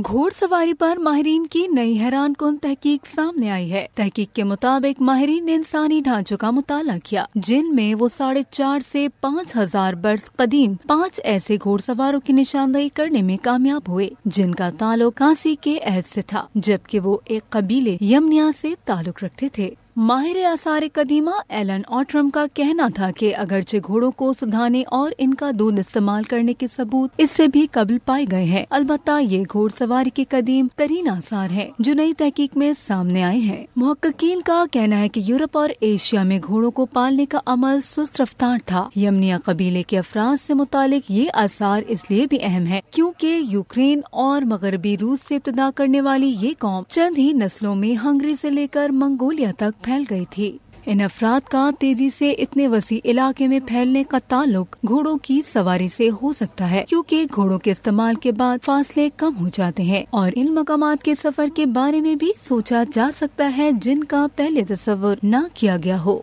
घोड़सवारी पर माहरीन की नई हैरान कन तहकीक सामने आई है तहकीक के मुताबिक माहरीन ने इंसानी ढांचों का मुताला किया जिनमें वो साढ़े चार से पाँच हजार बर्स कदीम पाँच ऐसे घोड़सवारों की निशानदेही करने में कामयाब हुए जिनका ताल्लुक कांसी के अहद से था जबकि वो एक कबीले यमनिया से ताल्लुक रखते थे माहिर आसार कदीमा एलन ऑट्रम का कहना था कि अगरचे घोड़ों को सुधाने और इनका दूध इस्तेमाल करने के सबूत इससे भी कबल पाए गए हैं अलबत् ये घोड़ सवारी के कदीम तरीन आसार है जो नई तहकीक में सामने आए हैं मुहक्कीन का कहना है की यूरोप और एशिया में घोड़ों को पालने का अमल सुस्त रफ्तार था यमनिया कबीले के अफराज से मुतालिक ये आसार इसलिए भी अहम है क्योंकि यूक्रेन और मगरबी रूस से इब्तदा करने वाली ये कौम चंद ही नस्लों में हंगरी से लेकर मंगोलिया तक फैल गई थी इन अफराद का तेजी से इतने वसी इलाके में फैलने का ताल्लुक घोड़ों की सवारी से हो सकता है क्योंकि घोड़ों के इस्तेमाल के बाद फासले कम हो जाते हैं और इन मकाम के सफर के बारे में भी सोचा जा सकता है जिनका पहले तस्वर न किया गया हो